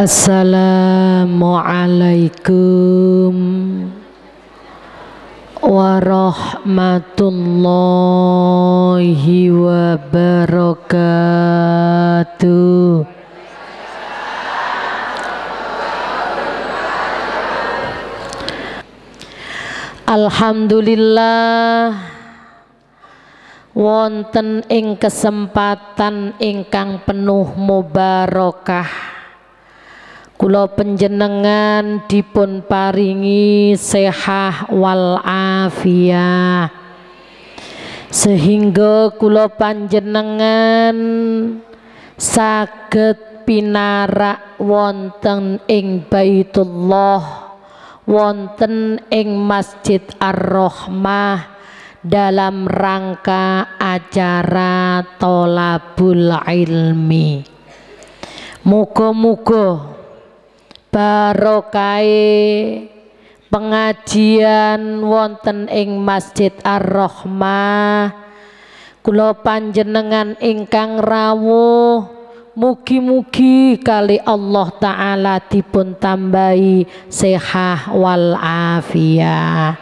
Assalamualaikum warahmatullahi wabarakatuh. Alhamdulillah wonten ing kesempatan ingkang penuh mubarokah Kulo penjenengan dipun paringi sehah wal afiyah sehingga kulo panjenengan saged pinarak wonten ing Baitullah wonten ing Masjid ar rohmah dalam rangka acara tolabul ilmi muga-muga barokai pengajian wonten ing Masjid ar rohmah kulo panjenengan ingkang rawuh mugi-mugi kali Allah taala dipun tambahi sehah wal afiyah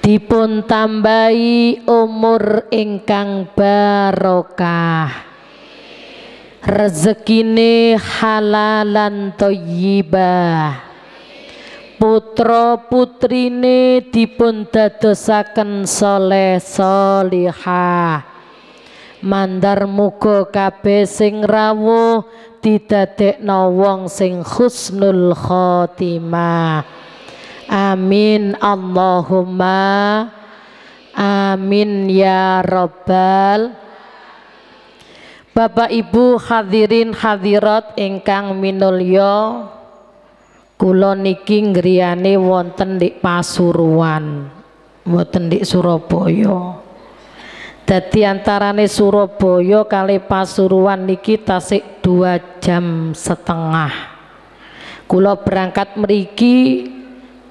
dipun tambahi umur ingkang barokah rezekine halalan toyibah putra putrine dipun dadosaken soleh solihah mandar muga kabeh sing rawuh didadekno wong sing husnul khotimah amin Allahumma amin ya rabbal Bapak Ibu hadirin hadirat ingkang minulya kula niki ngriyane wonten di Pasuruan wonten di Surabaya dadi antarane Surabaya kali Pasuruan niki tasik dua jam setengah kula berangkat meriki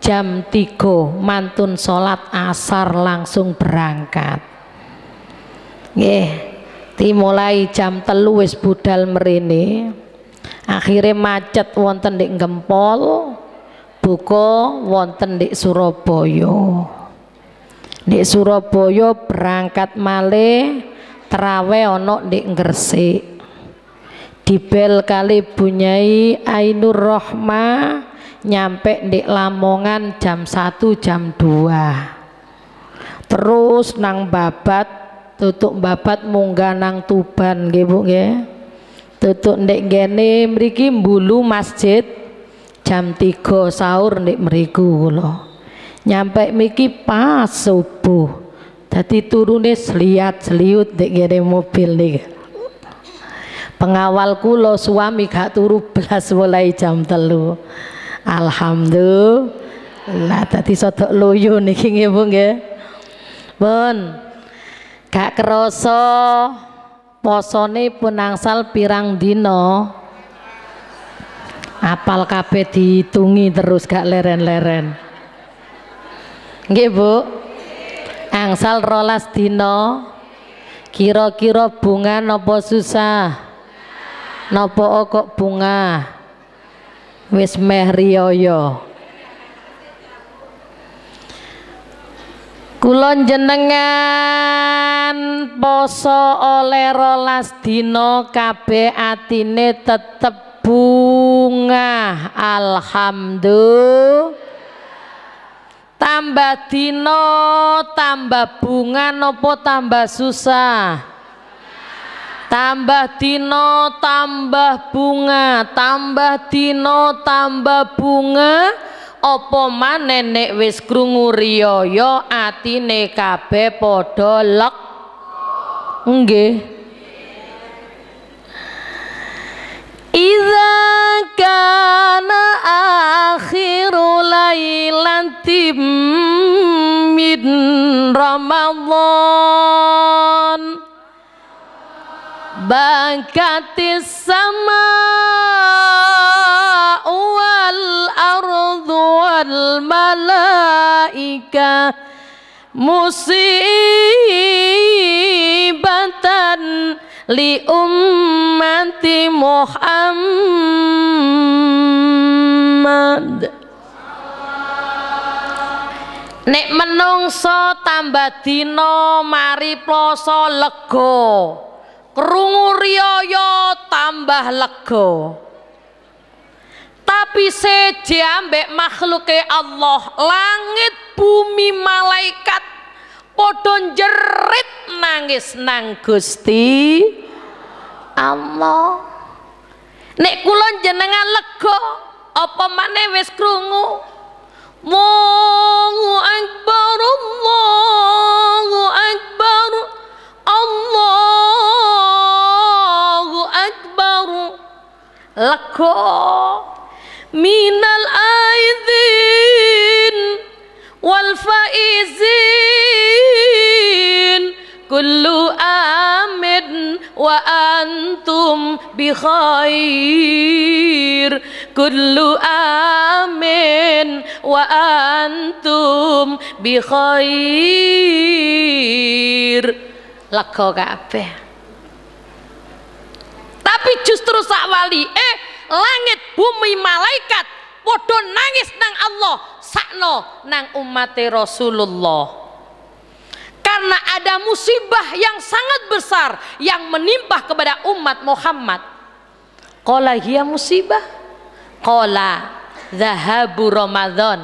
jam 3 mantun salat asar langsung berangkat nggih yeah dimulai jam telu wis budal merene akhirnya macet wonten di Gempol buko wonten di Surabaya di Surabaya berangkat male trawe ono di Gresik dibel kali bunyai Ainur Rohma nyampe di Lamongan jam satu jam dua. terus nang babat Tutup babat mungganang Tuban nggih Bu nggih tutuk ndek gene mriki mbulu masjid jam 3 sahur ndek mriku kula nyampe miki pas subuh turun turune seliat seliut ndek ngene mobil nih. pengawal lo suami gak turu belas mulai jam telu alhamdulillah tadi sotok loyo nih, nggih Bu Bon, Gak kerasa posone pun angsal pirang dino. Apal kape dihitungi terus gak leren-leren. Nggih, Bu. Angsal rolas dino. Kira-kira bunga nopo susah? Nopo okok bunga? Wis meh riyoyo. kulon jenengan poso oleh rolas dino kabeh atine tetep bunga alhamdulillah tambah dino tambah bunga nopo tambah susah tambah dino tambah bunga tambah dino tambah bunga apa manen nenek wis krungu riyaya atine kabeh padha lek nggih iza kana akhiru lailatin min ramadhan bakatis sama wal ardu wal malaika musibatan li ummati Muhammad Nek menungso tambah dino mari ploso lego krungu riyaya tambah lego, tapi seje ambek makhluke Allah langit bumi malaikat podon jerit nangis nang Gusti Allah nek kula jenengan lego apa mana wis krungu Allahu akbar Allahu akbar الله أكبر لكم من الآيذين والفائزين كل آم وأنتم بخير كل آمن وأنتم بخير lega kabeh tapi justru wali eh langit bumi malaikat padha nangis nang Allah sakno nang umat Rasulullah karena ada musibah yang sangat besar yang menimpa kepada umat Muhammad Qala hiya musibah Qala zahabu Ramadan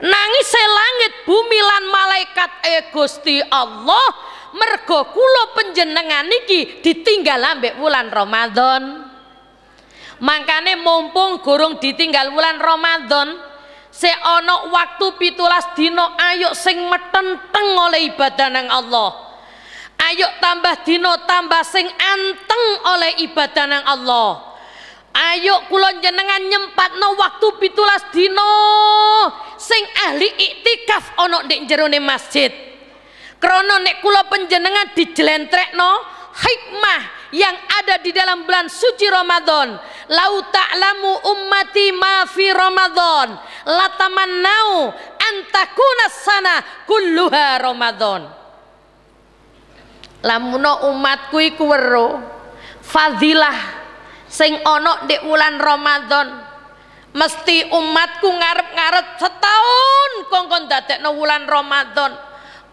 nangis langit bumi lan malaikat eh Gusti Allah mergo kulo penjenengan niki ditinggal ambek bulan Ramadan makane mumpung gorong ditinggal bulan Ramadan seono waktu pitulas dino ayo sing metenteng oleh ibadah nang Allah ayo tambah dino tambah sing anteng oleh ibadah nang Allah Ayo kulon jenengan nyempatno waktu pitulas dino sing ahli iktikaf ono ndek masjid. Krono nek kula panjenengan dijlentrekno hikmah yang ada di dalam bulan suci Ramadan. Lau ta'lamu ummati ma fi Ramadan latamannau antakuna sana kulluha Ramadan. lamuna umatku iku weruh fadilah sing onok di bulan Ramadan mesti umatku ngarep-ngarep setahun kongkon dadekno wulan Ramadan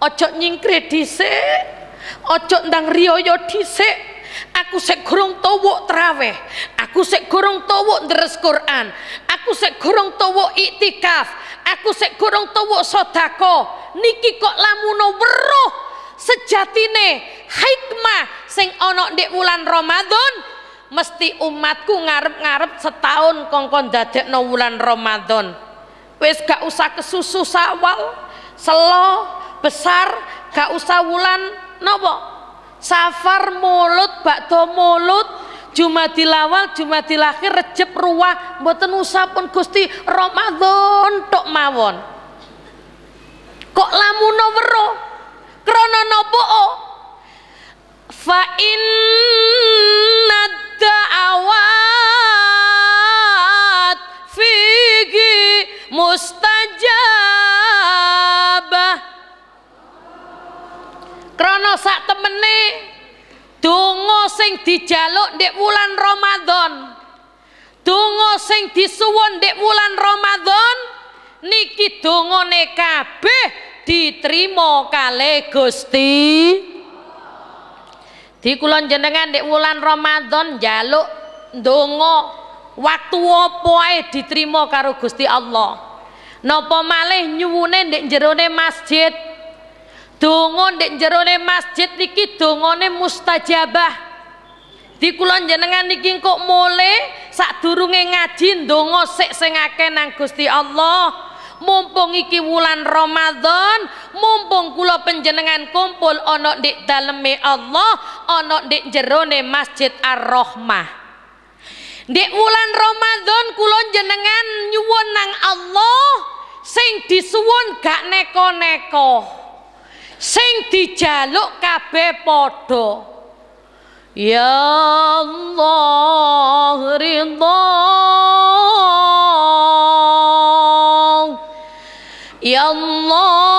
ojo nyingkre ocok ojo ndang riyoyo dhisik aku sik towo tuwuk traweh aku sik towo tuwuk Quran aku sik towo itikaf, iktikaf aku sik towo sotako, niki kok lamuno weruh sejatine hikmah sing onok de wulan Ramadan mesti umatku ngarep-ngarep setahun kongkon no wulan Ramadan wis gak usah kesusu sawal selo besar gak usah wulan nopo safar mulut bakto mulut Jumadil awal, Jumadil akhir, Recep ruah, mboten pun Gusti Ramadan tok mawon. Kok lamuna weruh? Krana napa? Fa in Nih dungu sing dijaluk di bulan Ramadan dungu sing disuwun di bulan Ramadan niki dongane kabeh diterima kali Gusti di kulon jenengan di bulan Ramadan jaluk dongo waktu apa diterima karo Gusti Allah Nopo malih nyuwune di jerone masjid dongon di jerone masjid niki dongone mustajabah. Di kulon jenengan niki kok saat durunge ngaji ndonga sik sing akeh nang Gusti Allah. Mumpung iki wulan Ramadan, mumpung kula panjenengan kumpul ana di daleme Allah, ana di jerone Masjid Ar-Rahmah. di wulan Ramadan kulon jenengan nyuwun nang Allah sing disuwun gak neko-neko. sing dijaluk kabeh padha ya allah ridho ya allah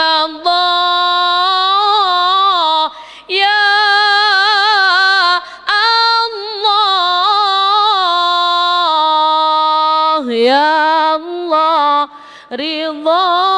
رضا يا الله رضا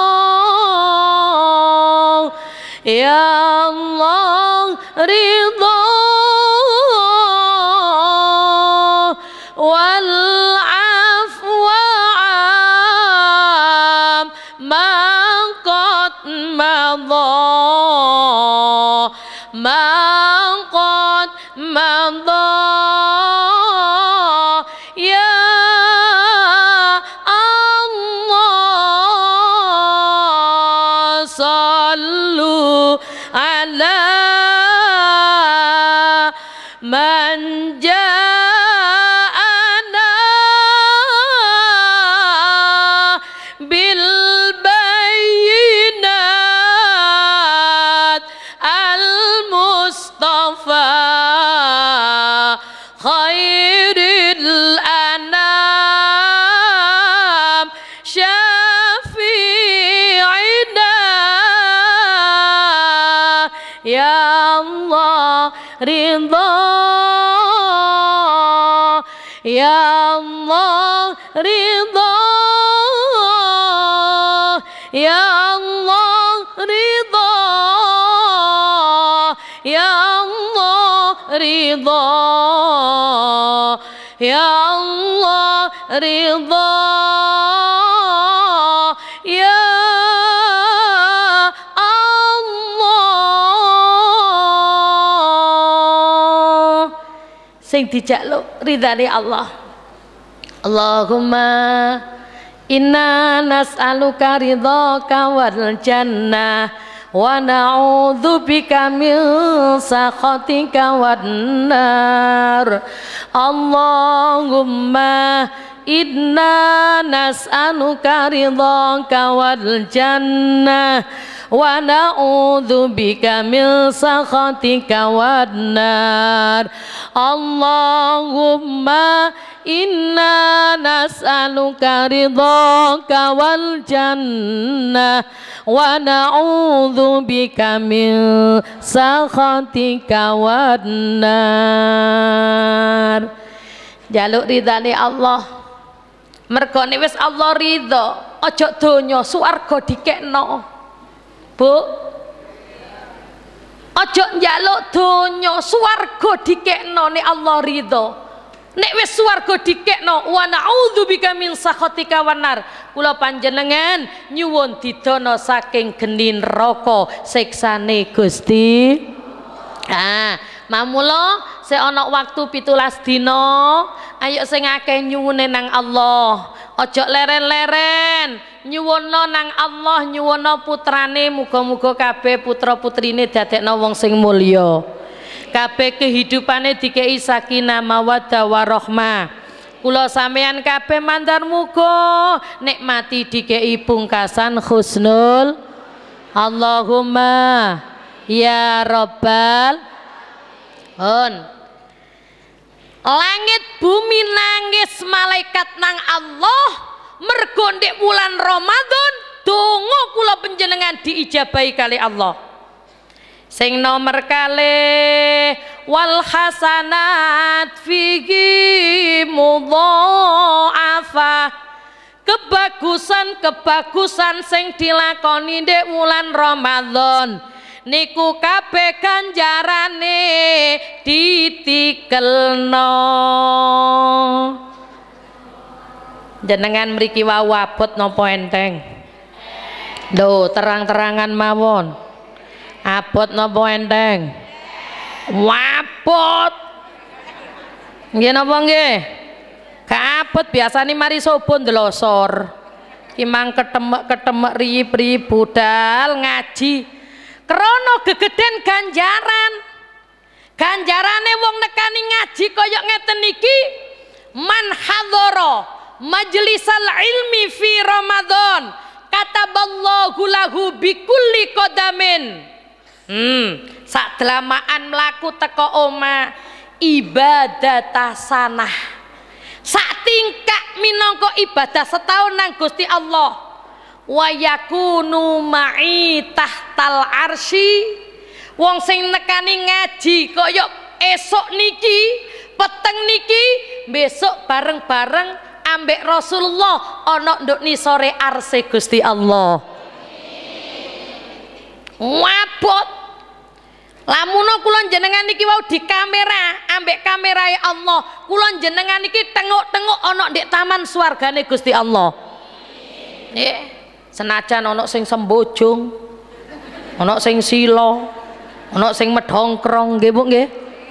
Allah ridha Ya Allah ridha Ya Allah ridha Ya Allah ridha Ya Allah lo dijaluk ridhani Allah Allahumma inna nas'aluka ridhaka wal jannah wa na'udzu bika min sakhatika wan nar Allahumma inna nas'aluka ridhaka wal jannah wa na'udzu bika min sakhatika wan nar Allahumma inna nas'aluka ridhaka wal jannah wa na'udhu bika min sakhatika wan nar jaluk ridhani Allah merkoni wis Allah ridho ojo donya suwarga dikekno Bu ojo njaluk donya suwarga dikekno ni Allah ridho Nek wis swarga dikekno wa na'udzubika min sakhatika wanar. Kula panjenengan nyuwun didana saking geni neraka siksane Gusti. Ah, mamula se waktu pitulas ayo sing akeh nyuwune nang Allah. Ojo leren-leren, nyuwono nang Allah, nyuwono putrane, muga-muga kabeh putra-putrine dadekno wong sing mulya kabeh kehidupane dikei sakinah mawaddah warahmah kula sampean kabeh mantar muga nikmati dikei pungkasan husnul Allahumma ya robbal on langit bumi nangis malaikat nang Allah mergondek bulan Ramadan tunggu kula penjenengan diijabahi kali Allah sing nomor kali wal hasanat fihi mudha'afa kebagusan-kebagusan sing dilakoni ndek wulan Ramadan niku kabeh ganjarane ditikelno jenengan mriki wau abot napa enteng lho terang-terangan mawon Abot nopo enteng? Wapot. Nggih napa kapot biasa nih mari sobon delosor, losor mang ketemak ketemek riyip-riyip budal ngaji. krono gegeden ganjaran. Ganjarane wong nekani ngaji koyok ngeten niki man hadoro majlisal ilmi fi Ramadan kataballahu lahu bikulli kodamin hmm sak delamaan melaku teko oma ibadah sanah sak tingkak minangka ibadah setahun nang Gusti Allah wa yakunu ma'i tahtal arsy wong sing nekani ngaji kaya esok niki peteng niki besok bareng-bareng ambek Rasulullah ana nduk sore arse Gusti Allah. Wabot Lamuno kulon jenengan niki wau di kamera, ambek kamera ya Allah. Kulon jenengan niki tengok-tengok onok di taman nih Gusti Allah. Nggih, senajan onok sing sembucung onok sing silo, onok sing medongkrong gebuk Bu nggih.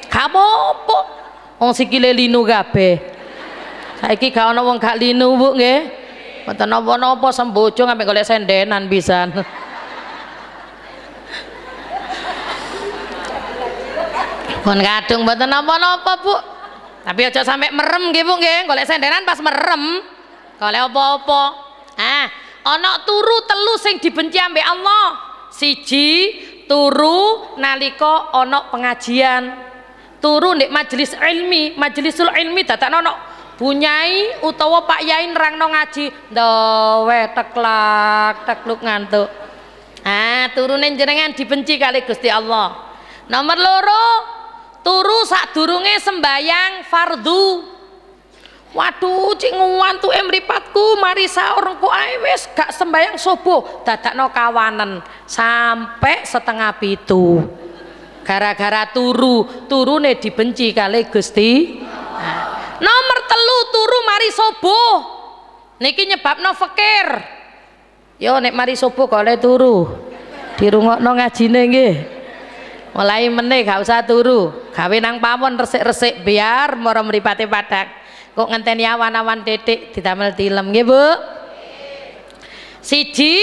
Gak ong apa Wong sikile linu kabeh. Saiki gak ana wong kak linu Bu ge. Mboten napa-napa sembojong ambek golek sendenan bisa. Pun kadung mboten napa-napa, Bu. Tapi aja sampe merem nggih, Bu nggih. Golek senderan pas merem. Golek apa-apa. Ah, ana turu telu sing dibenci ambek Allah. Siji, turu nalika ana pengajian. Turu nek majelis ilmi, majelisul ilmi dadakno ana bunyai utawa Pak Yai nerangno ngaji ndawe teklak tekluk ngantuk ah turune jenengan dibenci kali Gusti Allah nomor loro turu durunge sembayang fardu waduh cik wantu emripatku, mari sahur engko gak sembayang subuh no kawanan sampai setengah pitu gara-gara turu turune dibenci kali Gusti nah, nomor telu turu mari subuh niki no fakir yo nek mari subuh kalau turu no ngajine nggih mulai meneh gak usah turu gawe nang resik-resik biar moro mripate padhak kok ngenteni awan-awan titik didamel tilem nggih Bu siji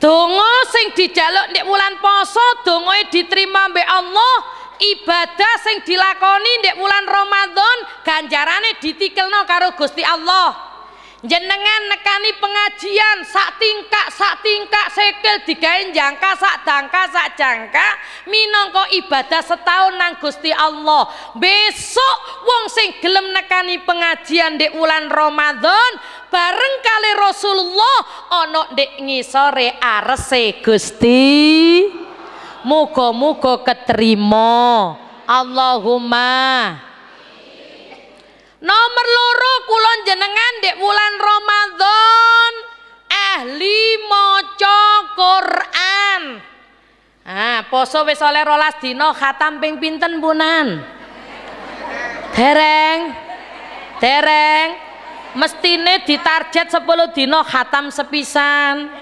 donga sing dijaluk nek wulan poso dongae diterima mbek Allah ibadah sing dilakoni nek wulan Ramadan ganjarane ditikelno karo Gusti Allah jenengan nekani pengajian sak tingkak sak tingkak sekel digawe jangka sak dangka sak jangka minongko ibadah setahun nang Gusti Allah besok wong sing gelem nekani pengajian di wulan Ramadan bareng kali Rasulullah ana ngisor ngisore arese Gusti muko muga keterima Allahumma Nomor loro kulon jenengan dek bulan Ramadan ahli eh, maca Quran. Ah, poso wis oleh rolas dino khatam ping pinten punan? Dereng. Dereng. Mestine ditarget 10 dino khatam sepisan.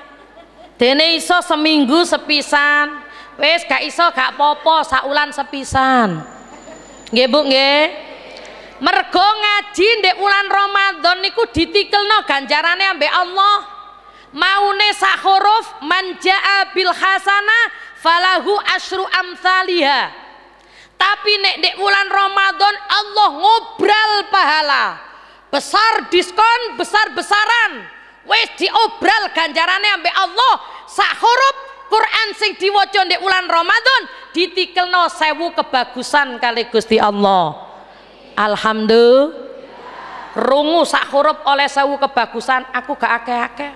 Dene iso seminggu sepisan. Wis gak iso gak popo saulan sepisan. Nggih Bu nggih mergo ngaji di bulan Ramadan niku ditikelno ganjarane ambek Allah maune sak huruf manjaa bil hasana falahu asru amsalihha tapi nek di bulan Ramadan Allah ngobral pahala besar diskon besar-besaran wis diobral ganjarane ambek Allah sak huruf Quran sing diwaca di bulan Ramadan ditikelno sewu kebagusan kali Gusti Allah Alhamdulillah. Rungu sak huruf oleh sewu kebagusan aku gak ake-ake.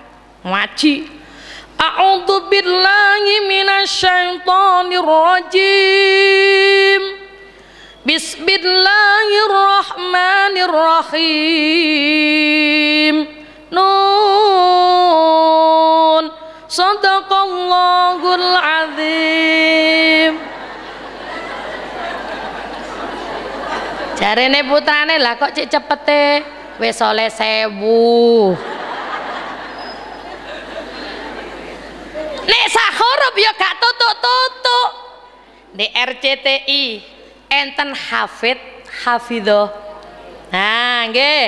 Ngaji. A'udzu billahi minasyaitonir rajim. Bismillahirrahmanirrahim. Nun. Sadaqallahul azim. ne putrane lah kok cek cepete wis oleh sewu. Nek sahurup ya gak tutuk-tutuk. Di RCTI enten hafid Hafido. Nah, nggih.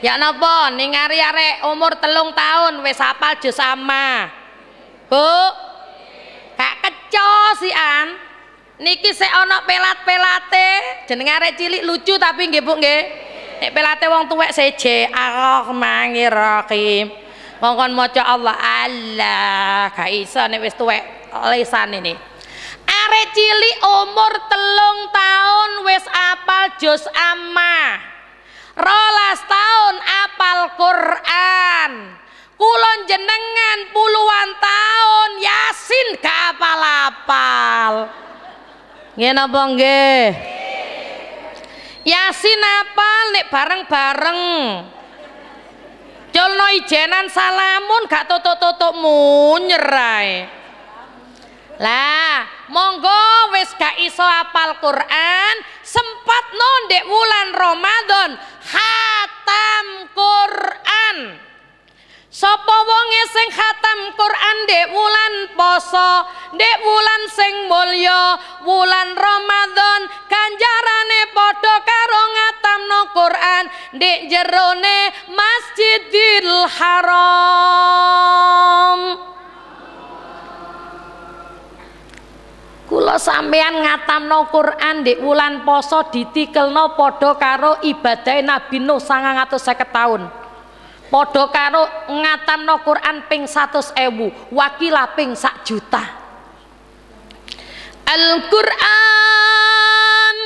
Ya napa ning arek umur telung tahun wis hafal jus sama. Bu. Kak kecos si an niki se onok pelat-pelate jeneng arek cilik lucu tapi nggih Bu nggih nek pelate wong tuwek seje Allah rahmanir Rahim wong kon maca Allah Allah ga iso nek wis tuwek lisan ini arek cilik umur telung tahun wis apal juz amma rolas tahun apal Quran kulon jenengan puluhan tahun yasin gak apal-apal Nggih napa nggih? Yasin apal nek bareng-bareng. Culno ijenan salamun gak tutuk-tutuk munyer Lah, monggo wis gak iso apal Quran, sempat nondek wulan Ramadan khatam Quran. Sopo wonge sing khatam Quran dek wulan poso, dek wulan sing mulya, wulan Ramadan kanjarane padha karo ngatamno Quran dek jerone Masjidil Haram. Kula sampean ngatamno Quran de wulan poso ditikelno padha karo ibadah Nabi Nuh 950 tahun. Podo karo ngatamno Quran ping ewu wakila ping sak juta. Al-Qur'an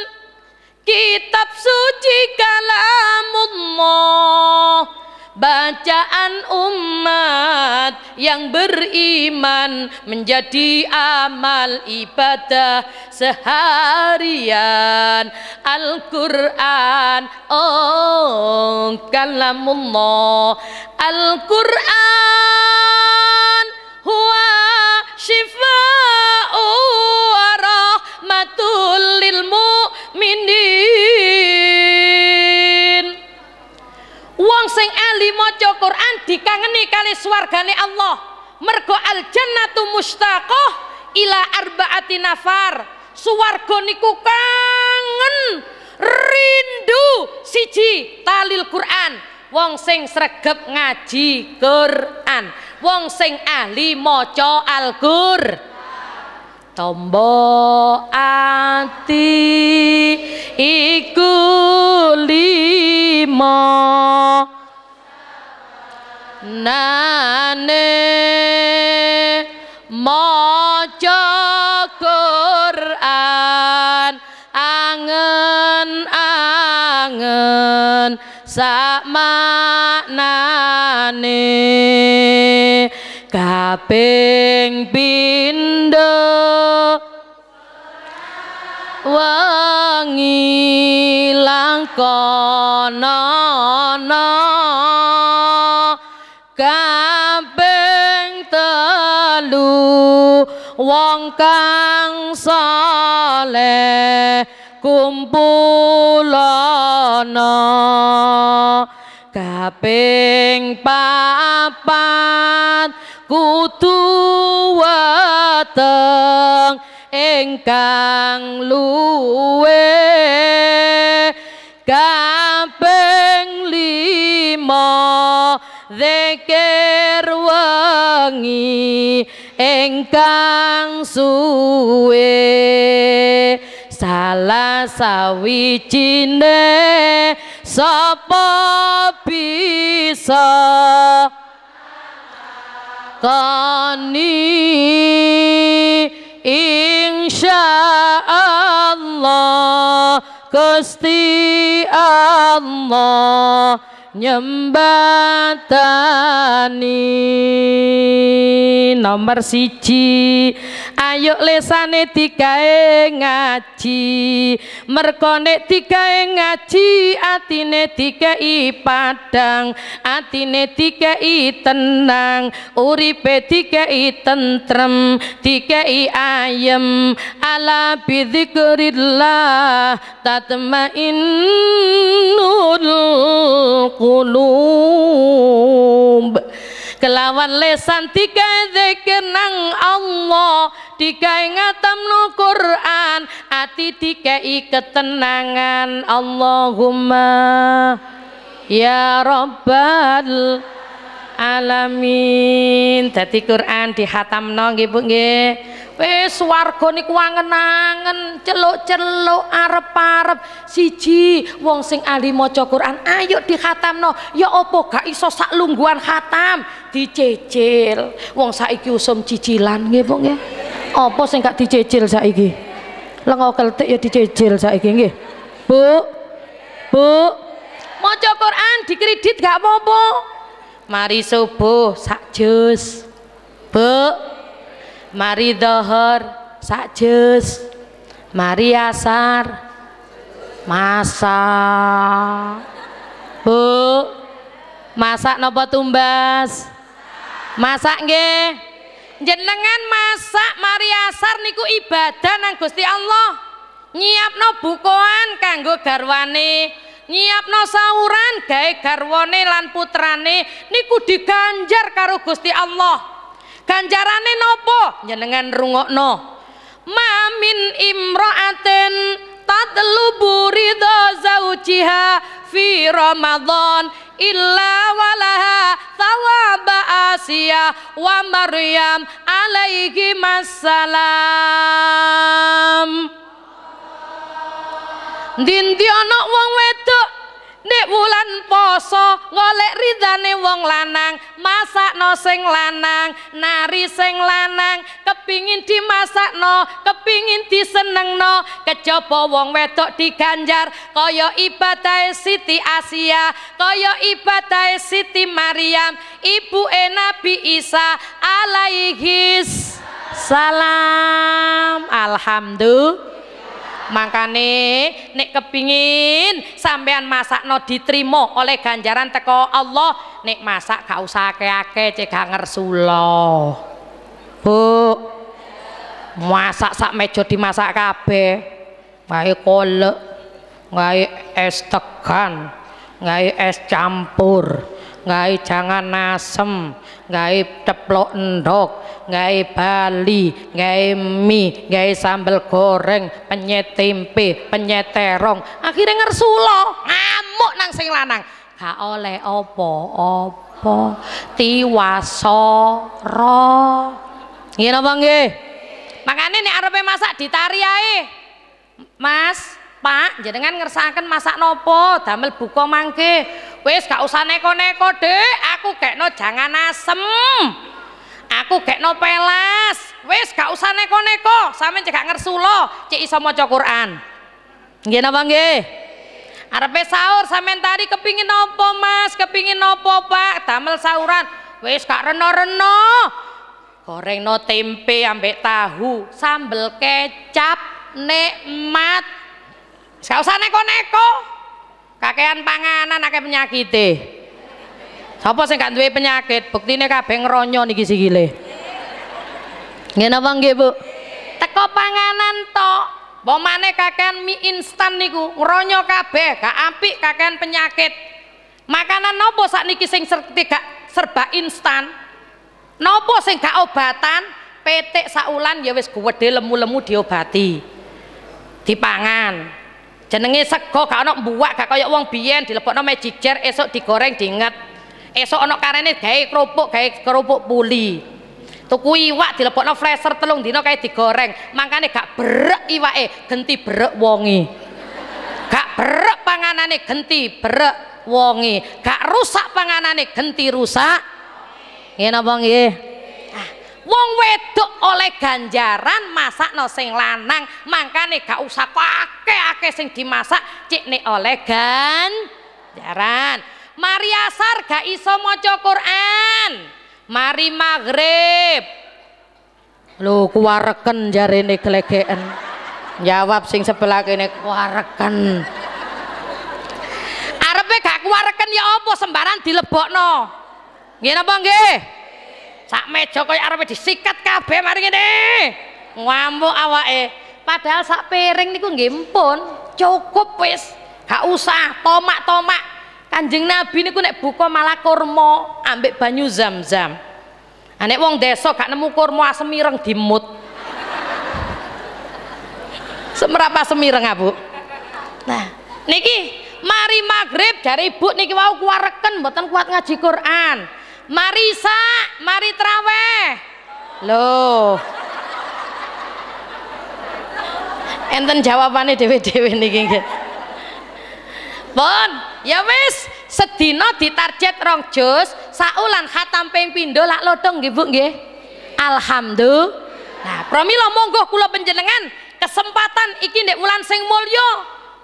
kitab suci kalamullah bacaan umat yang beriman menjadi amal ibadah seharian Al-Quran oh kalamullah Al-Quran huwa Shifau wa rahmatul lil mu'minin Wong sing ahli maca Quran dikangeni kali swargane Allah. Mergo al jannatu mustaqah ila arbaati nafar. Swarga niku kangen rindu siji talil Quran. Wong sing sregep ngaji Quran. Wong sing ahli maca Al-Qur'an. Tombo ati iku limo mo maca Quran angen-angen sakmanane kaping pindo wangi kono no telu wong kang saleh kumpulana kaping papat kudu weteng ingkang Luwe wengi engkang suwe salah sawijine sapa bisa kani insya Allah Gusti Allah nyembatani nomor siji ayo lesane digawe ngaji merko nek digawe ngaji atine dikei padang atine dikei tenang uripe dikei tentrem dikei ayem ala bidzikrillah tatma'innul qulub kelawan lesan tiga zikir nang Allah dikai ngatamno Quran ati dikai ketenangan Allahumma ya rabbal alamin Tadi Quran dihatam nongi Bu nggih wis swarga niku angen-angen celuk-celuk arep-arep siji wong sing ahli maca Quran ayo dikhatamno ya opo gak iso sak lungguan khatam dicecil wong saiki usum cicilan nggih Bu nggih apa sing gak dicecil saiki lengo keltik ya dicecil saiki nggih Bu Bu maca Quran dikredit gak apa-apa mari subuh sak jus Bu mari dohor sakjes mari asar masa bu masak nopo tumbas masak nggih jenengan masak mari asar niku ibadah nang Gusti Allah nyiap nyiapno bukoan kanggo garwane nopo sauran gawe garwane lan putrane niku diganjar karo Gusti Allah ganjarane nopo jenengan rungokno mamin imra'atin tatlubu ridho zaujiha fi ramadhan illa walaha thawaba asya wa maryam alaihi masalam dinti ana wong wedok Nek wulan poso golek ridane wong lanang, masakno sing lanang, nari sing lanang, kepingin no kepingin no kejaba wong wedok diganjar kaya ibadahe Siti Asia, kaya ibadahe Siti Maryam, ibuke Nabi Isa alaihis salam. Alhamdulillah makane nek kepingin sampean masak no diterima oleh ganjaran teko Allah nek masak gak usah akeh-akeh cek Bu masak sak meja dimasak kabeh ngai kolek ngai es tekan ngai es campur gawe jangan nasem, gawe teplok endok gawe bali gawe mie gawe sambal goreng penyet tempe penyet terong akhirnya ngersulo ngamuk nang sing lanang gak oleh opo opo tiwasoro. gini apa nge makanya ini arepe masak ditari ae Mas Pak, kan ngersakan masak nopo, damel buko mangke. Wes gak usah neko-neko deh, aku kayak no jangan asem aku kayak no pelas Wes gak usah neko-neko sampe cek gak ngersulo cek iso moco Quran gini apa nge? arepe sahur sampe tadi kepingin nopo mas kepingin nopo pak tamel sahuran Wes gak reno-reno goreng no tempe ambek tahu sambel kecap nikmat gak usah neko-neko kakean panganan akeh deh. sapa sing gak duwe penyakit buktine kabeh ngeronyo niki sikile ngene apa nggih Bu teko panganan tok pomane kakean mie instan niku ngeronyo kabeh gak apik kakean penyakit makanan nopo niki sing serba, serba instan nopo sing gak obatan petik saulan ya wis gede lemu-lemu diobati dipangan jenenge sego gak ana mbuak gak kaya wong biyen dilebokno magic chair esuk digoreng diinget esuk ana karene gawe kerupuk gawe kerupuk puli tuku iwak dilebokno freezer telung dina kaya digoreng mangkane gak berek iwake genti berek wonge gak berek panganane genti berek wonge gak rusak panganane genti rusak ngene apa nggih wong wedok oleh ganjaran masak no sing lanang mangkane gak usah pake ake sing dimasak cik nih oleh ganjaran mari asar gak iso moco Quran mari maghrib lho jari ini gelegean jawab sing sebelah ini kuwareken arepe gak kuwareken ya apa sembaran dilebok no. gini apa nggih sak meja kaya arepe disikat kabeh mari ngene ngamuk awake padahal sak piring niku nggih pun cukup wis gak usah tomak-tomak Kanjeng Nabi niku nek buka malah kurma ambek banyu zam-zam nah, wong desa gak nemu kurma asem ireng dimut semerapa semireng abu. Ah, nah niki mari maghrib dari ibu niki wau kuareken mboten kuat ngaji Quran Marisa, mari traweh. Loh. Enten jawabannya dewe-dewe nih gini. Pun, ya wis, di target rong jus, saulan khatam ping pindho lak lodong nggih Bu Alhamdulillah. Nah, promilo monggo kula penjenengan kesempatan iki nek wulan sing mulya.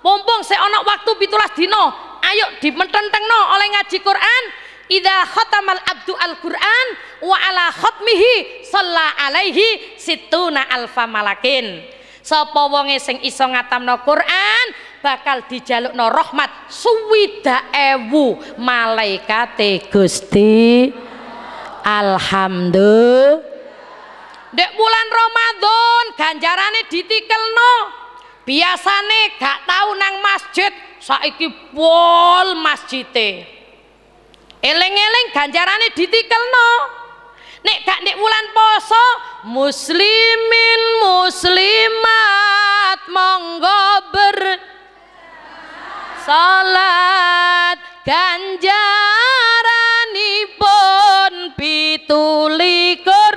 Mumpung sik waktu pitulas dino. ayo dimententengno oleh ngaji Quran, Idza khatamal abdu al-Qur'an wa ala khatmihi shalla alaihi situna alfa malakin. Sapa wonge sing iso ngatamno Qur'an bakal dijalukno rahmat ewu malaikate Gusti. Alhamdulillah. Dek bulan Ramadan ganjarane ditikelno. Biasane gak tau nang masjid saiki pol masjite. Eleng-eleng ganjarane no, Nek gak nek wulan poso muslimin muslimat monggo ber salat ganjaranipun pitulikur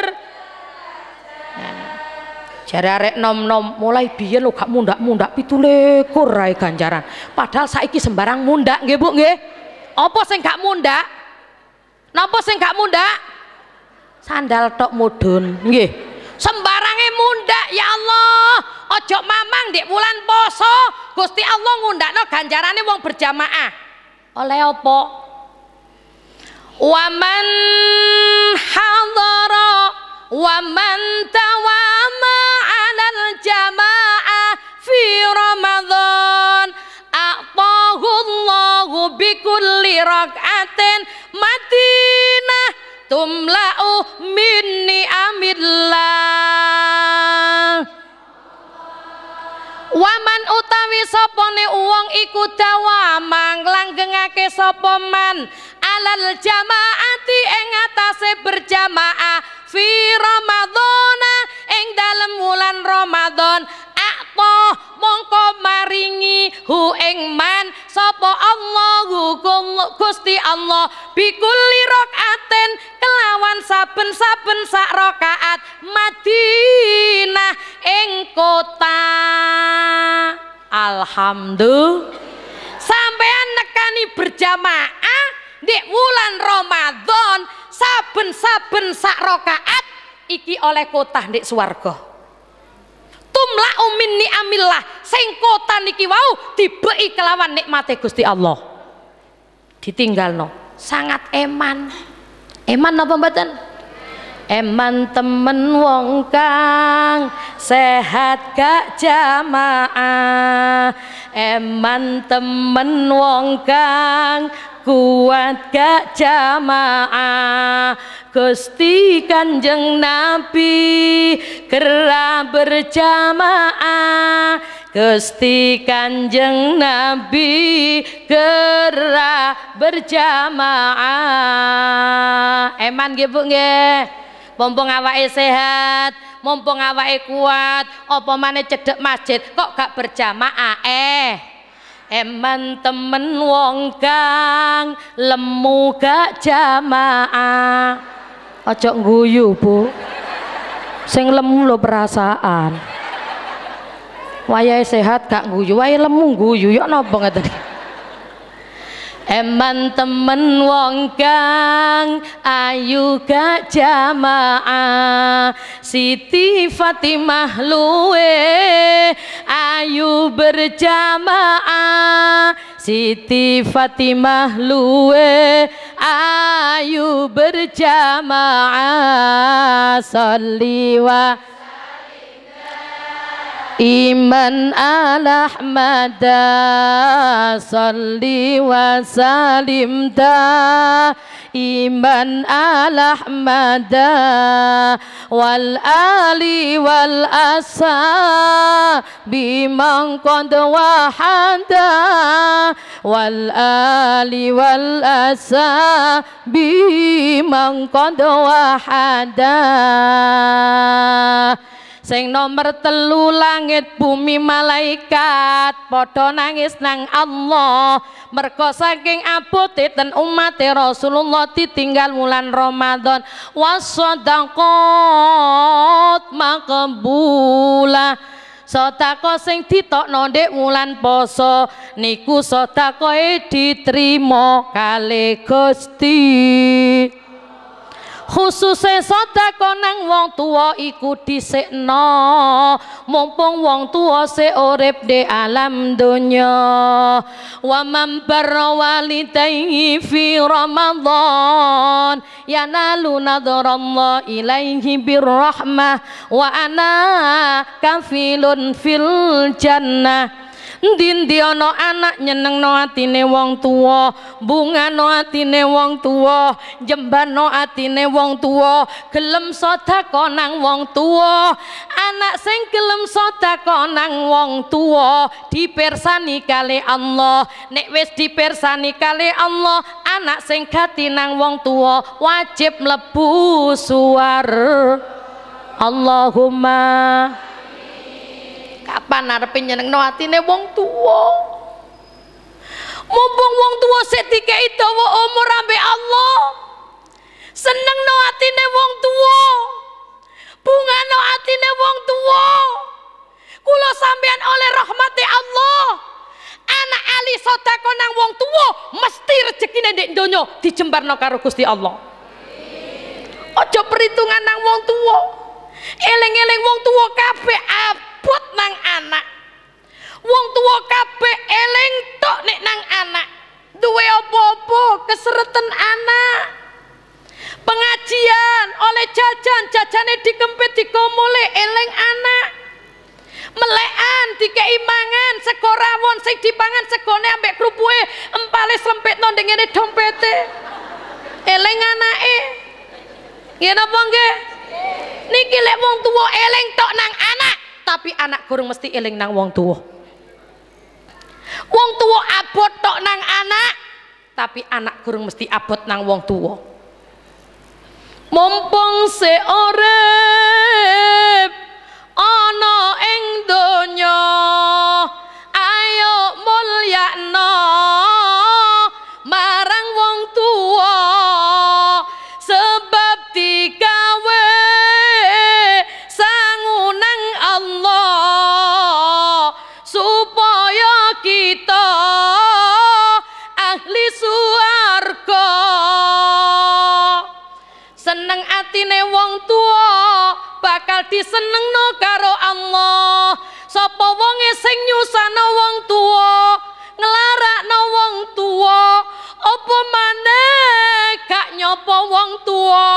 Jara rek nom nom mulai biyen lo gak mundak mundak pitulikur rai ganjaran. Padahal saiki sembarang mundak nggih Bu nggih. Apa sing gak munda? Napa sing gak munda? Sandal tok mudun. Nggih. Sembarange munda ya Allah. Ojo mamang di bulan poso, Gusti Allah ngundakno ganjarane wong berjamaah. Oleh apa? man hadara man tawama 'alal jamaah fi Ramadan Allahu bikulli rak'atin matinah tumla'u minni amillah Waman utawi sopone uang wong iku dawamang langgengake sapa alal jamaati ing atase berjamaah fi ramadhana ing dalem wulan Ramadhan atoh mongko maringi hu ing man sapa Allahu Gusti Allah bikulli rakaten kelawan saben-saben sak rakaat Madinah ing kota Alhamdulillah sampean nekani berjamaah di bulan Ramadan saben-saben sak rakaat iki oleh kota di Suwargo tumla umin ni'amillah sing kota niki wau dibeki kelawan nikmate Gusti Allah ditinggalno sangat eman eman napa mboten eman temen wong kang sehat gak jamaah eman temen wong kang kuat gak jamaah Gusti Kanjeng Nabi kerah berjamaah Gusti Kanjeng Nabi kerah berjamaah Eman gak Bu nggih mumpung awake sehat mumpung awake kuat opo mana cedek masjid kok gak berjamaah eh Eman temen wong kang lemu gak jamaah. Ojo guyu Bu. Sing lemu lo perasaan. Wayahe sehat gak guyu, wayahe lemu guyu, yuk napa ngeten. Eman temen wong kang ayu gak jamaah Siti Fatimah luwe ayu berjamaah Siti Fatimah luwe ayu berjamaah Salli wa iman al-ahmada salli wa salim da iman al-ahmada wal ali wal asa bimang qad wahada wal ali wal asa bimang qad wahada Sing nomor telu langit bumi malaikat podo nangis nang Allah. Mergo saking abute ten umat Rasulullah ditinggal bulan Ramadan. Wasadaqat maqbulah. Sotako sing ditokno ndek wulan poso niku sotakoe diterima kali Gusti. khususe sedako nang wong tuwa iku dhisikno mumpung wong tuwa sik urip di alam dunya wa mambar walidayhi fi ramadhan yanalu nadharallah ilaihi birrahmah wa ana kafilun fil jannah ndi-ndi ana anak nyenengno atine wong tuwa bungano atine wong tuwa jembano atine wong tuwa gelem sedekah nang wong tuwa anak sing gelem sedekah nang wong tuwa dipersani kali Allah nek wis dipersani kali Allah anak sing gati nang wong tuwa wajib mlebu suar Allahumma panarepe nyenengno ne wong tua mumpung wong tua setika itu dawa umur ambe Allah seneng no atine wong tua bunga no ne wong tua kulo sampean oleh rahmati Allah anak ali sodako nang wong tua mesti rezekine donyo donya dijembarno karo Gusti Allah ojo perhitungan nang wong tua eleng eleng wong kafe ab abot nang anak wong tua kabe eleng tok nek nang anak duwe opo-opo keseretan anak pengajian oleh jajan jajane dikempit dikomule eleng anak melekan dikei mangan sego rawon sing dipangan segone ambek krupuke empale slempetno nang ngene dompete Eleng anake Yen apa nggih niki lek wong tuwa eling tok nang anak tapi anak gurung mesti eling nang wong tua wong tua abot tok nang anak tapi anak gurung mesti abot nang wong tua mumpung seorep, ana ing donya ayo mulyakno kita ahli suarga seneng atine wong tua bakal no karo Allah sapa wonge sing nyusana wong tua no wong tua opo mane gak pawong wong tua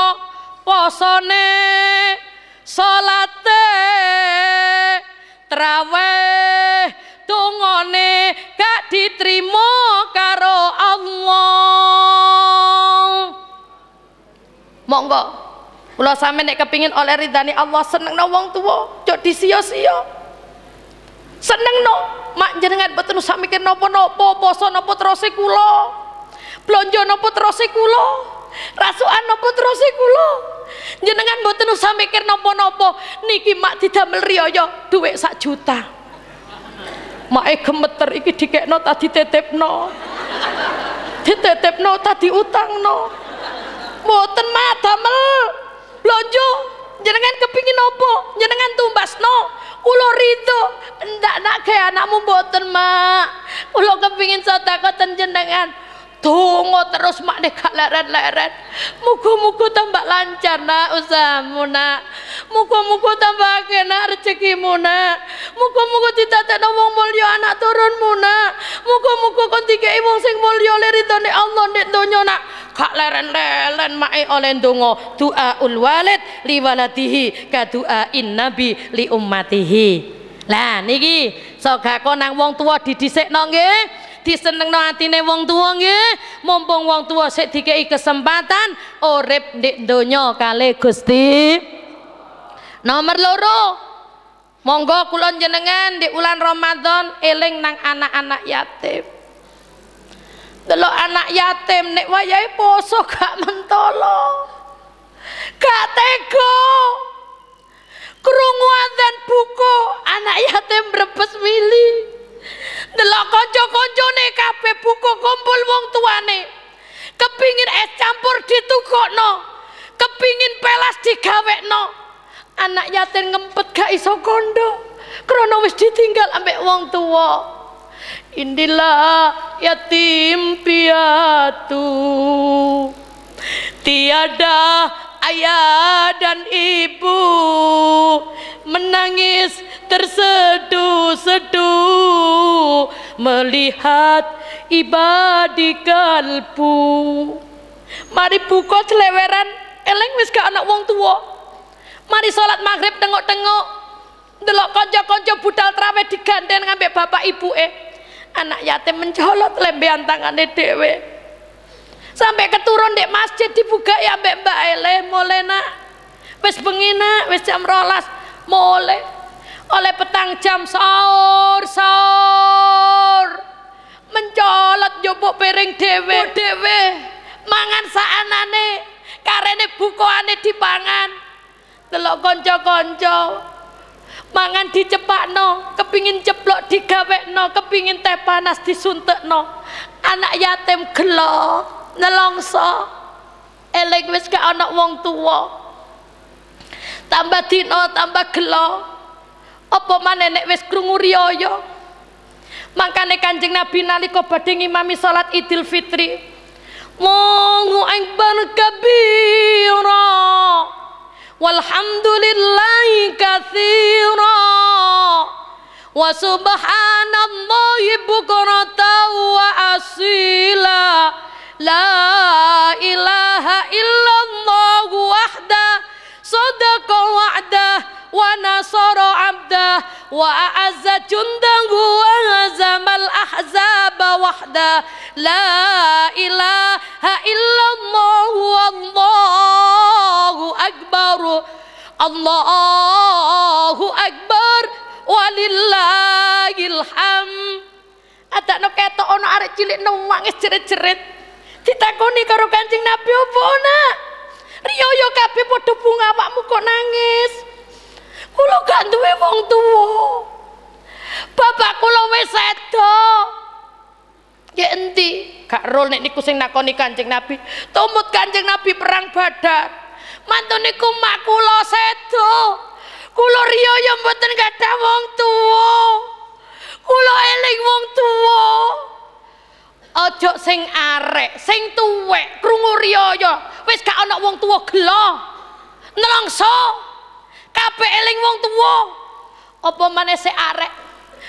posone salate traweh tungone diterima karo Allah monggo kula sampe nek kepingin oleh ridhani Allah seneng no wong tua cok disia-sia seneng no mak jenengan betul usah mikir nopo, nopo poso nopo terus kula blonjo nopo terus kula rasuan nopo terus kula jenengan betul usah mikir nopo nopo niki mak tidak riyaya duit sak juta mae gemeter iki dikekno tadi titipno ditetepno tadi no, mboten mah damel lonjo jenengan kepingin opo jenengan tumbas no, kulo rido ndak nak kayak anakmu mboten mak kulo kepingin sodako jenengan Tungo terus mak gak leret-leret. Mugo-mugo tambah lancar nak usahamu nak. Mugo-mugo tambah enak rezekimu nak. Mugo-mugo ditatekno wong mulya anak turunmu nak. Mugo-mugo kon dikeki wong sing mulya leridone Allah nek donya nak. Gak leren-leren mae oleh donga ul walid waladihi ka in nabi li ummatihi. Lah niki sogako nang wong tua didhisikno nggih disenengno atine wong tua nggih mumpung wong tua sik dikei kesempatan urip ndek donya kali Gusti nomor loro monggo kula jenengan di bulan Ramadan eling nang anak-anak yatim Delo anak yatim nek wayahe poso gak mentolo gak tega krungu dan buku anak yatim brebes milih. Delok kanca nih kape buku kumpul wong tuane. Kepingin es campur no. Kepingin pelas no. Anak yatim ngempet gak iso kondo. Krana wis ditinggal ambek wong tua. Inilah yatim piatu. Tiada ayah dan ibu menangis terseduh-seduh melihat ibadi kalbu mari buka celeweran eleng wis gak anak wong tua mari sholat maghrib tengok-tengok delok konco-konco budal trawe diganten ngambil bapak ibu eh anak yatim mencolot lembean tangannya dewe Sampai keturun di masjid dibuka ya mbak mbak ele mulai nak. Wis bengi nak, wis jam rolas mulai. Oleh petang jam sahur, sahur. Mencolot jopok piring dewe. Oh, dewe. Mangan saanane. Karene bukoane dipangan. telok konco-konco. mangan di cepak no, kepingin ceplok di no, kepingin teh panas no, Anak yatim gelok nelongso eling wis gak ana wong tua, tambah dina tambah gelo apa mana nek wis krungu riyaya mangkane Kanjeng Nabi nalika badhe ngimami salat Idul Fitri mungu akbar kabira walhamdulillahi katsira wa subhanallahi bukratan wa asila la ilaha illallah wahda Sodaqa wa'da wa nasara abda wa a'azza jundahu wa azamal ahzaba wahda la ilaha illallah wallahu akbar Allahu akbar walillahil ada no ketok ono arek cilik nangis jerit-jerit ditakoni karo kancing nabi opo nak rioyo kabe padha bunga awakmu kok nangis Kulo gak duwe wong tuwa bapak kula wis sedo Ya enti, gak rol nek niku sing nakoni Kanjeng Nabi. Tomot Kanjeng Nabi perang Badar. Mantun niku mak kula sedo. Kulo riyo mboten gadah wong tuwa. Kulo eling wong tuwa. Ojo sing arek, sing tuwek, krungu riyo wis gak ana wong tuwa gelo. Nelongso. Kabeh eling wong tuwa. Apa maneh sik arek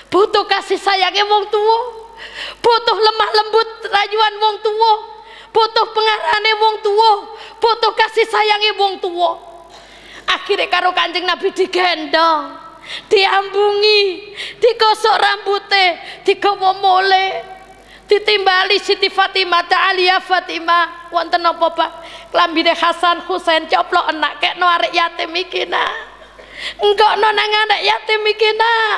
butuh kasih sayangnya wong tuwa. Butuh lemah lembut rayuan wong tuwa. Butuh pengarane wong tuwa, butuh kasih sayangnya wong tuwa. Akhirnya karo Kanjeng Nabi digendong. Diambungi, Dikosok rambute, digowo moleh. ditimbali Siti Fatimah Ta'aliyah Fatimah wonten apa Pak klambine Hasan Husain coplok enak kek no arek yatim iki nak engko no nang anak yatim iki nak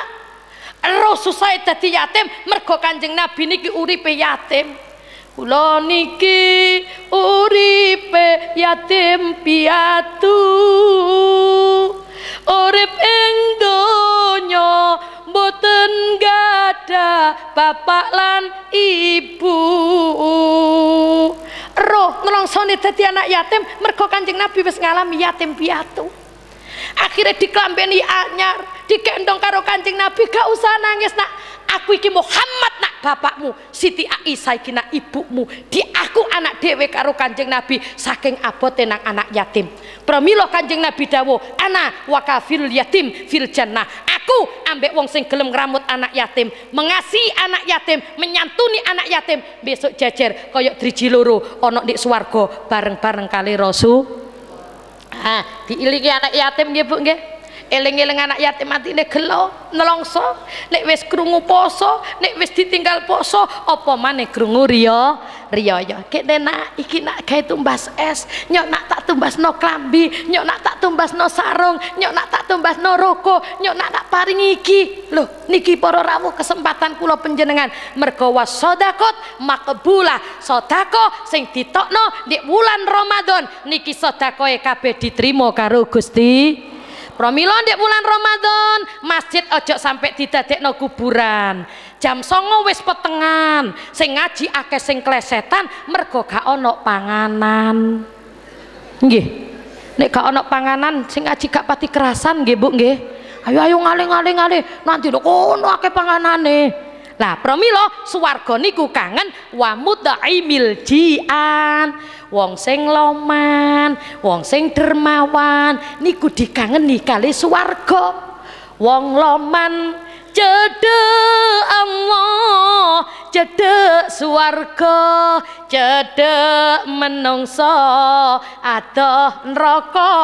roh susah dadi yatim mergo Kanjeng Nabi niki uripe yatim kula niki uripe yatim piatu urip ing donya boten gada bapak lan ibu roh nelongsone dadi anak yatim mergo Kanjeng Nabi wis ngalami yatim piatu akhirnya diklambeni anyar dikendong karo kancing nabi gak usah nangis nak aku iki Muhammad nak bapakmu Siti Aisyah iki nak ibumu di aku anak dewe karo kanjeng nabi saking abote nang anak yatim pramila kanjeng nabi dawo ana wakafil yatim fil jannah aku ambek wong sing gelem ngramut anak yatim mengasihi anak yatim menyantuni anak yatim besok jajar koyok driji loro onok di swarga bareng-bareng kali rasul Hah, diilingi anak yatim nggih Bu nggih eling-eling anak yatim atine gelo nelongso nek wis krungu poso nek wis ditinggal poso apa maneh krungu riya riyoyo ya. kene nak iki nak kayak tumbas es nyok nak tak tumbas no klambi nyok nak tak tumbas no sarung nyok nak tak tumbas no roko nyok nak tak paringi iki lho niki para rawuh kesempatan kula panjenengan mergo wasadakot makbulah sedako sing ditokno di bulan Ramadan niki sedakoe kabeh diterima karo Gusti promilon di bulan Ramadan masjid ojo sampai no kuburan jam songo wis petengan sing ngaji akeh sing klesetan mergo gak ono panganan nggih nek gak ono panganan sing ngaji gak pati kerasan nggih Bu nggih ayo ayo ngale ngale ngale, nanti lho kono akeh panganane lah promilo suwargo niku kangen wa mudhaimil jian wong sing loman wong sing dermawan niku dikangen nih kali suwargo, wong loman cedek Allah cedek swarga cedek menungso atau neraka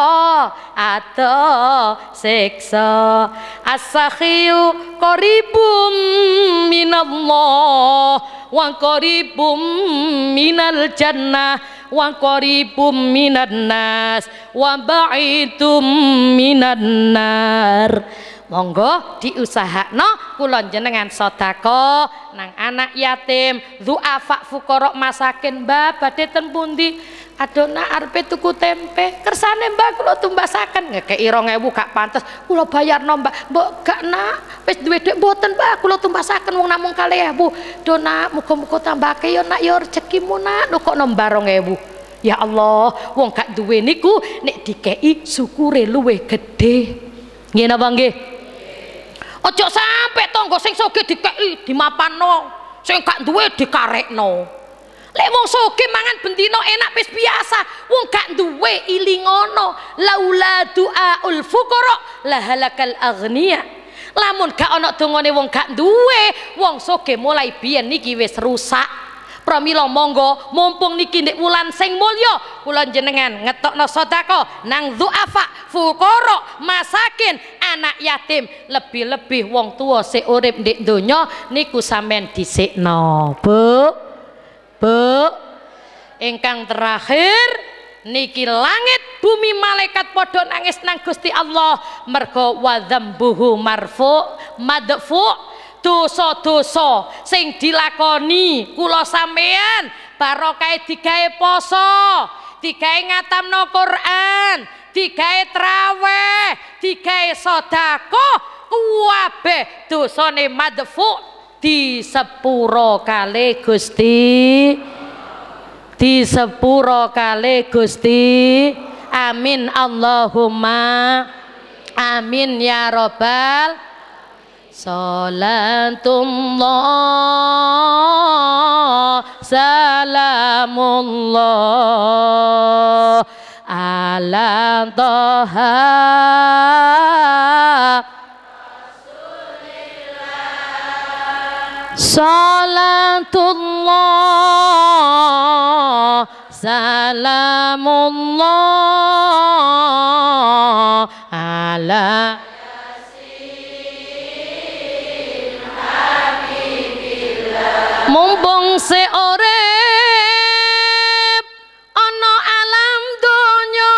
atau siksa asakhiyu koribum minallah wa koribum minal jannah wa koribum minan nas wa ba'idum minan nar monggo diusahakno kulon jenengan sedekah nang anak yatim duafa fukorok masakin mbah badhe ten adona arepe tuku tempe kersane kulo tumbasakan tumbasaken ngekeki 2000 gak pantes kula bayarno mbah mbok gak nak wis duwe dhuwit mboten mbah kula tumbasaken wong namung bu dona muga-muga tambahke yo nak yor cekimu nak nukokno mbah 2000 Ya Allah, wong gak duwe niku nek dikei syukure luwih gedhe. Nggih napa nggih? Ojo sampai tonggo sing soge dikei dimapano, sing gak duwe dikarekno. Lek wong soge mangan bendino enak wis biasa, wong gak duwe ilingono. Laula duaul fuqara lahalakal aghnia. Lamun gak ana dongane wong gak duwe, wong soge mulai biyen niki wis rusak pramila monggo mumpung niki ndek wulan sing mulya kula jenengan ngetokno sedekah nang duafa fuqara masakin anak yatim lebih-lebih wong tua seurep urip ndek donya niku sampean dhisikno Bu Bu ingkang terakhir niki langit bumi malaikat padha nangis nang Gusti Allah mergo wadzambuhu marfu madfu dosa-dosa sing dilakoni kula sampean barokai digawe poso, digawe ngatamno Quran, digawe traweh, digawe sedekah, kabeh dosane madfu di sepuro kali Gusti di sepuro kali Gusti amin Allahumma amin ya robbal Salatullah Salamullah Ala toha Salatullah Salamullah Ala Sause urip ana alam donya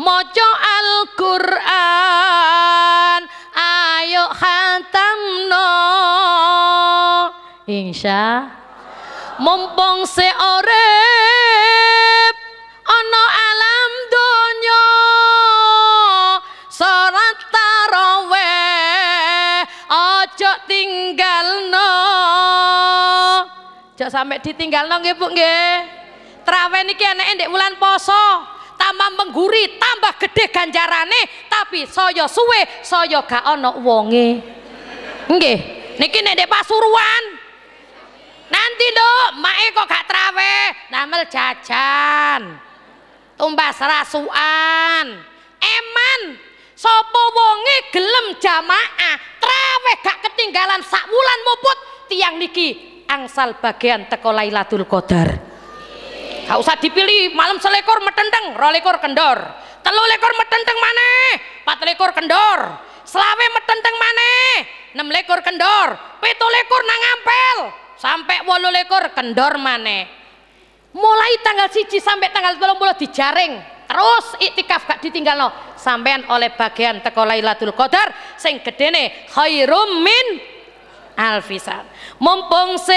maca Al-Qur'an ayo khatamno insya mumpung se urip Jok sampai ditinggal nong ibu nggih. Trawe niki anake dek bulan poso, tambah mengguri, tambah gede ganjarane, tapi soyo suwe, soyo gak ono wonge. Nggih, niki nek ndek Pasuruan. Nanti dok, mae kok gak trawe, namel jajan. Tumbas rasuan, Eman, Sopo wonge gelem jamaah, trawe gak ketinggalan sak wulan muput tiang niki angsal bagian teko Lailatul Qadar. kau usah dipilih, malam selekor metendeng, rolekor kendor. Telu lekor metendeng mana? Pat lekor kendor. Selawe metendeng mana? Enam lekor kendor. Pitu lekor nang ampel. Sampai walu lekor kendor mana? Mulai tanggal siji sampai tanggal belum boleh dijaring. Terus itikaf gak ditinggal no. Sampean oleh bagian teko Lailatul Qadar sing gedene khairum min alfisan mumpung se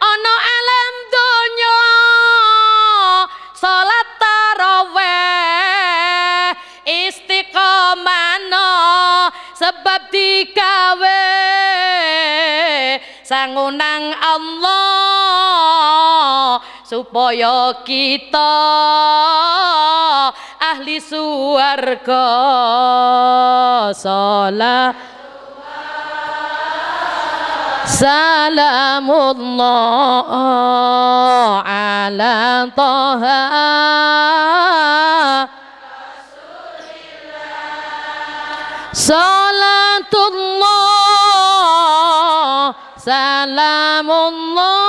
ono alam dunyo salat tarawih istiqomano sebab dikawe sangunang Allah supaya kita ahli suwarga salat سلام الله على طه صلاة الله سلام الله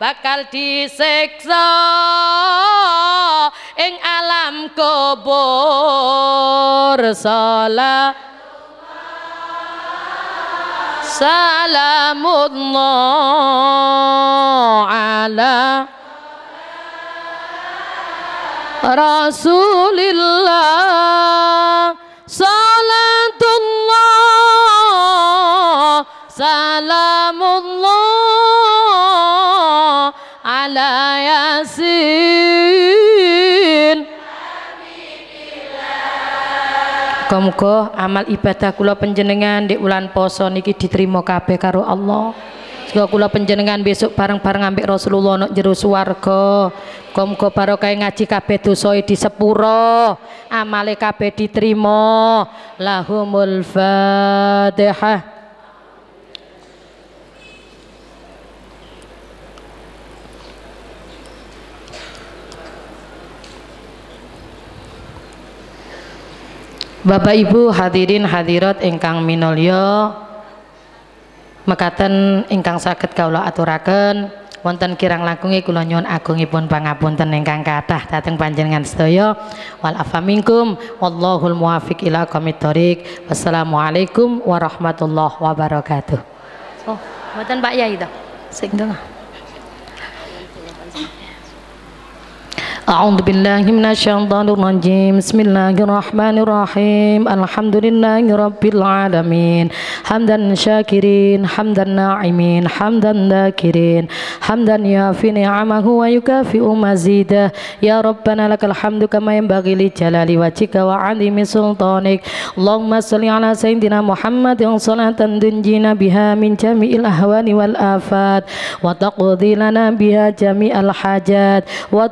bakal disiksa ing alam kubur salat Salamullah ala Rasulillah Muga-muga amal ibadah kula panjenengan di ulan poso niki diterima kabeh karo Allah. Semoga kula panjenengan besok bareng-bareng ambek Rasulullah nok jero swarga. Muga-muga barokah ngaji kabeh dosae disepuro, amale kabeh diterima. Lahumul Fatihah. Bapak Ibu hadirin hadirat ingkang minulya mekaten ingkang saged kawula aturaken wonten kirang langkunge kula nyuwun agungipun pangapunten ingkang kathah dhateng panjenengan sedaya wal afaminkum minkum wallahul muwaffiq ila aqwamit wassalamualaikum warahmatullahi wabarakatuh oh mboten Pak Yai to sing A'udzu billahi minasyaitonir ya biha min jami'il hajat wa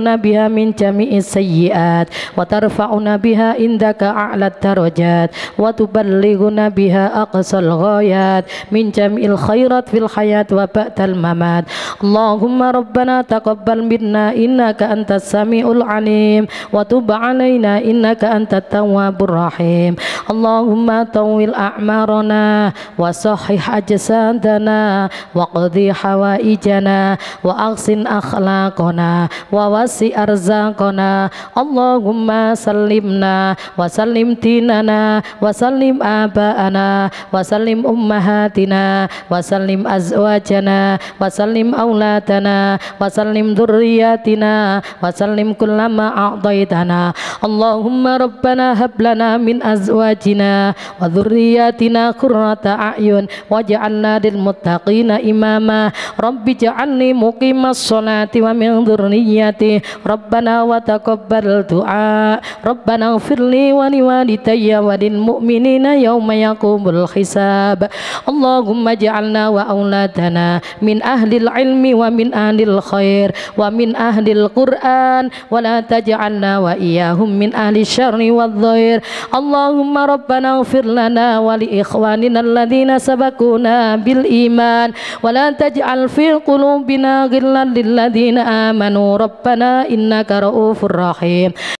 tunzihuna biha min jami'is sayyi'at wa tarfa'una biha indaka a'lat darajat wa tuballighuna biha aqsal ghayat min jami'il khairat fil hayat wa ba'dal mamat Allahumma rabbana taqabbal minna innaka antas samiul alim wa tub alaina innaka antat tawwabur rahim Allahumma tawil a'marana wa sahih ajsadana wa qdi hawaijana wa ahsin akhlaqana wa wasi arzakona Allahumma salimna wa salim tinana wa salim abana wa salim ummahatina wa salim azwajana wa salim auladana wa salim durriyatina wa salim kullama a'daitana Allahumma rabbana hablana min azwajina wa durriyatina qurrata a'yun waj'alna dil muttaqina imama rabbij'alni muqimassalati wa min dzurriyyati Rabbana wa taqabbal du'a Rabbana ufirli wa niwalitaya wa din mu'minina yawma yaqubul khisab Allahumma ja'alna wa awlatana min ahlil ilmi wa min ahlil khair wa min ahlil quran wa la taja'alna wa iyahum min ahli syarni wa dhair Allahumma Rabbana ufir lana wa li sabakuna bil iman wa la taja'al fi qulubina ghillan lilladhina amanu Rabbana Inna innaka ra'ufur rahim